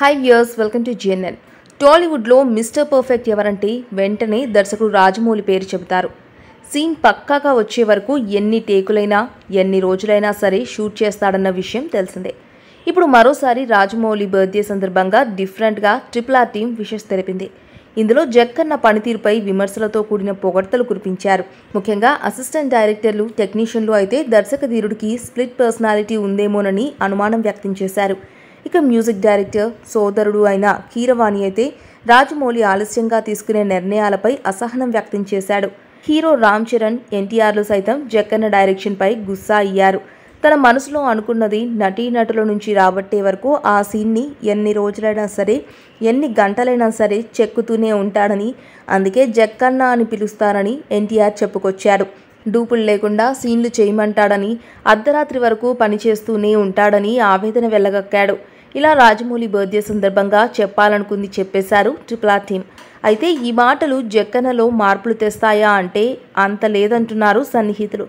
high viewers welcome to GNN టాలీవుడ్లో mister perfect ఎవరంటే వెంటనే దర్శకుడు రాజమౌళి పేరు చెబుతారు సీన్ పక్కాగా వచ్చే వరకు ఎన్ని టేకులైనా ఎన్ని రోజులైనా సరే షూట్ చేస్తాడన్న విషయం తెలిసిందే ఇప్పుడు మరోసారి రాజమౌళి బర్త్డే సందర్భంగా డిఫరెంట్గా ట్రిపుల్ ఆర్ టీం విషెస్ తెలిపింది ఇందులో జక్కన్న పనితీరుపై విమర్శలతో కూడిన పొగడ్తలు కురిపించారు ముఖ్యంగా అసిస్టెంట్ డైరెక్టర్లు టెక్నీషియన్లు అయితే ధీరుడికి స్ప్లిట్ పర్సనాలిటీ ఉందేమోనని అనుమానం వ్యక్తం చేశారు ఇక మ్యూజిక్ డైరెక్టర్ సోదరుడు అయిన కీరవాణి అయితే రాజమౌళి ఆలస్యంగా తీసుకునే నిర్ణయాలపై అసహనం వ్యక్తం చేశాడు హీరో రామ్ చరణ్ ఎన్టీఆర్లు సైతం జక్కన్న డైరెక్షన్పై గుస్సా అయ్యారు తన మనసులో అనుకున్నది నటీనటుల నుంచి రాబట్టే వరకు ఆ సీన్ని ఎన్ని రోజులైనా సరే ఎన్ని గంటలైనా సరే చెక్కుతూనే ఉంటాడని అందుకే జక్కన్న అని పిలుస్తారని ఎన్టీఆర్ చెప్పుకొచ్చాడు డూపులు లేకుండా సీన్లు చేయమంటాడని అర్ధరాత్రి వరకు పనిచేస్తూనే ఉంటాడని ఆవేదన వెళ్ళగక్కాడు ఇలా రాజమౌళి బర్త్డే సందర్భంగా చెప్పాలనుకుంది చెప్పేశారు ట్రిపుల్ ఆర్ అయితే ఈ మాటలు జక్కనలో మార్పులు తెస్తాయా అంటే అంత లేదంటున్నారు సన్నిహితులు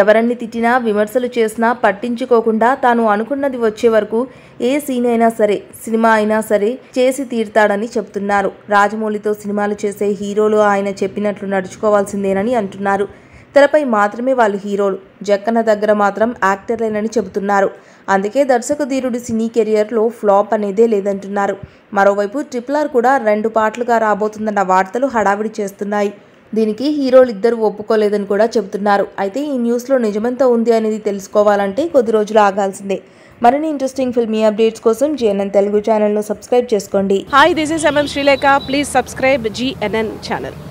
ఎవరన్ని తిట్టినా విమర్శలు చేసినా పట్టించుకోకుండా తాను అనుకున్నది వచ్చే వరకు ఏ సీన్ అయినా సరే సినిమా అయినా సరే చేసి తీరుతాడని చెప్తున్నారు రాజమౌళితో సినిమాలు చేసే హీరోలు ఆయన చెప్పినట్లు నడుచుకోవాల్సిందేనని అంటున్నారు తెరపై మాత్రమే వాళ్ళు హీరోలు జక్కన దగ్గర మాత్రం యాక్టర్లేనని చెబుతున్నారు అందుకే ధీరుడు సినీ కెరియర్లో ఫ్లాప్ అనేదే లేదంటున్నారు మరోవైపు ట్రిపుల్ ఆర్ కూడా రెండు పాటలుగా రాబోతుందన్న వార్తలు హడావిడి చేస్తున్నాయి దీనికి హీరోలు ఇద్దరు ఒప్పుకోలేదని కూడా చెబుతున్నారు అయితే ఈ న్యూస్లో నిజమెంత ఉంది అనేది తెలుసుకోవాలంటే కొద్ది రోజులు ఆగాల్సిందే మరిన్ని ఇంట్రెస్టింగ్ ఫిల్మీ అప్డేట్స్ కోసం జిఎన్ఎన్ తెలుగు ఛానల్ను సబ్స్క్రైబ్ చేసుకోండి hi this is MM Sreelekha please subscribe GNN channel